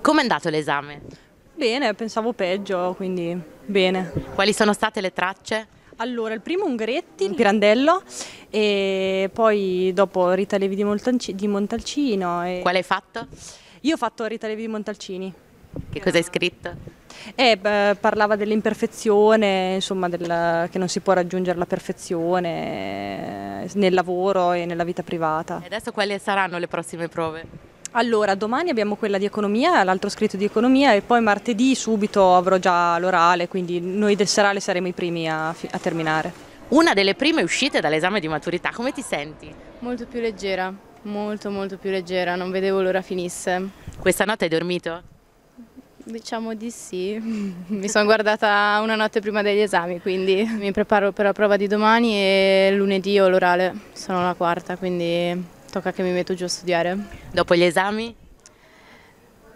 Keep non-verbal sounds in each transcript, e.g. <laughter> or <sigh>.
Come è andato l'esame? Bene, pensavo peggio, quindi bene. Quali sono state le tracce? Allora, il primo Ungaretti, il Pirandello, e poi dopo Rita Levi di, Montalci, di Montalcino. E... Quale hai fatto? Io ho fatto Rita Levi di Montalcini. Che cosa hai scritto? Eh, beh, parlava dell'imperfezione, insomma, del, che non si può raggiungere la perfezione nel lavoro e nella vita privata. E adesso quali saranno le prossime prove? Allora, domani abbiamo quella di economia, l'altro scritto di economia e poi martedì subito avrò già l'orale, quindi noi del serale saremo i primi a, a terminare. Una delle prime uscite dall'esame di maturità, come ti senti? Molto più leggera, molto molto più leggera, non vedevo l'ora finisse. Questa notte hai dormito? Diciamo di sì, <laughs> mi sono guardata una notte prima degli esami, quindi mi preparo per la prova di domani e lunedì ho l'orale, sono la quarta, quindi tocca che mi metto giù a studiare. Dopo gli esami?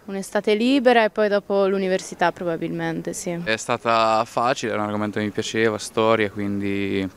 Un'estate libera e poi dopo l'università probabilmente, sì. È stata facile, era un argomento che mi piaceva, storia, quindi è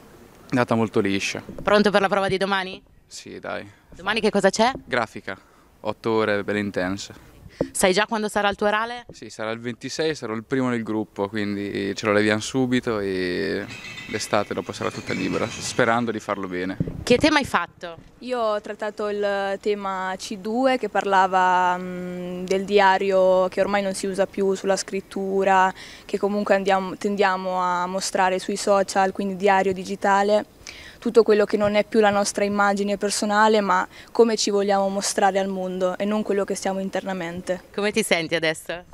andata molto liscia. Pronto per la prova di domani? Sì, dai. Domani che cosa c'è? Grafica, otto ore belle intense. Sai già quando sarà il tuo orale? Sì, sarà il 26, sarò il primo nel gruppo, quindi ce lo leviamo subito e l'estate dopo sarà tutta libera, sperando di farlo bene. Che tema hai fatto? Io ho trattato il tema C2 che parlava mh, mm, del diario che ormai non si usa più sulla scrittura, che comunque andiamo, tendiamo a mostrare sui social, quindi diario digitale tutto quello che non è più la nostra immagine personale ma come ci vogliamo mostrare al mondo e non quello che siamo internamente. Come ti senti adesso?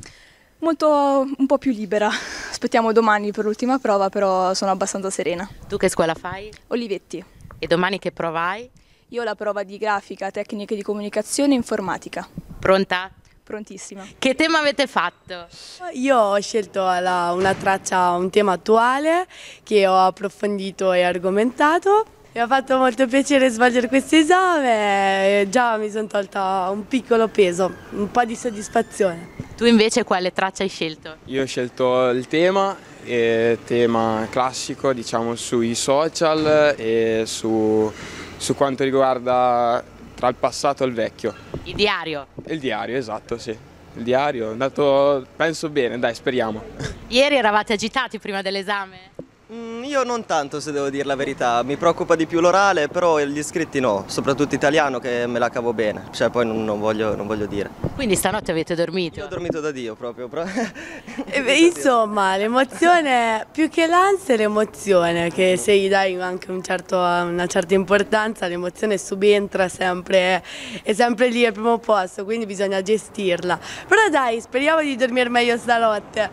Molto un po' più libera. Aspettiamo domani per l'ultima prova, però sono abbastanza serena. Tu che scuola fai? Olivetti. E domani che prova hai? Io ho la prova di grafica, tecniche di comunicazione e informatica. Pronta? Prontissima. Che tema avete fatto? Io ho scelto la, una traccia, un tema attuale che ho approfondito e argomentato. Mi ha fatto molto piacere svolgere questo esame, e già mi sono tolta un piccolo peso, un po' di soddisfazione. Tu invece quale traccia hai scelto? Io ho scelto il tema, eh, tema classico diciamo sui social e su, su quanto riguarda tra il passato e il vecchio. Il diario? Il diario, esatto, sì. Il diario è andato, penso bene, dai, speriamo. Ieri eravate agitati prima dell'esame? Mm, io non tanto se devo dire la verità, mi preoccupa di più l'orale, però gli iscritti no, soprattutto italiano che me la cavo bene, cioè poi non, non, voglio, non voglio, dire. Quindi stanotte avete dormito? Io ho dormito da Dio proprio. Però... eh beh, insomma, l'emozione, più che l'ansia è l'emozione, che se gli dai anche un certo, una certa importanza l'emozione subentra sempre, eh, è sempre lì al primo posto, quindi bisogna gestirla. Però dai, speriamo di dormire meglio stanotte.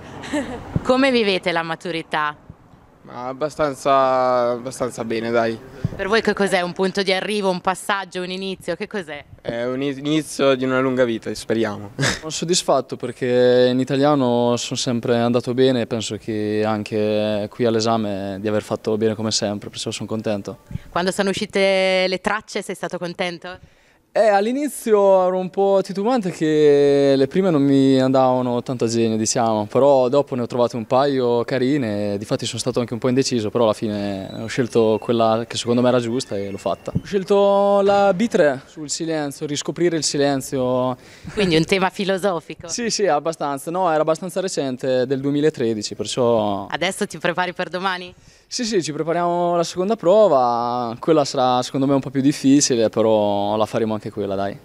<laughs> Come vivete la maturità? Ma abbastanza, abbastanza bene, dai. Per voi che cos'è? Un punto di arrivo, un passaggio, un inizio? Che cos'è? È un inizio di una lunga vita, speriamo. <laughs> Sono soddisfatto perché in italiano sono sempre andato bene e penso che anche qui all'esame di aver fatto bene come sempre, perciò sono contento. Quando sono uscite le tracce sei stato contento? Eh, all'inizio ero un po' titubante che le prime non mi andavano tanto a genio, diciamo, però dopo ne ho trovate un paio carine, difatti sono stato anche un po' indeciso, però alla fine ho scelto quella che secondo me era giusta e l'ho fatta. Ho scelto la B3 sul silenzio, riscoprire il silenzio. Quindi un tema filosofico? sì, sì, abbastanza, no, era abbastanza recente, del 2013, perciò... Adesso ti prepari per domani? Sì, sì, ci prepariamo alla seconda prova, quella sarà secondo me un po' più difficile, però la faremo anche quella, dai.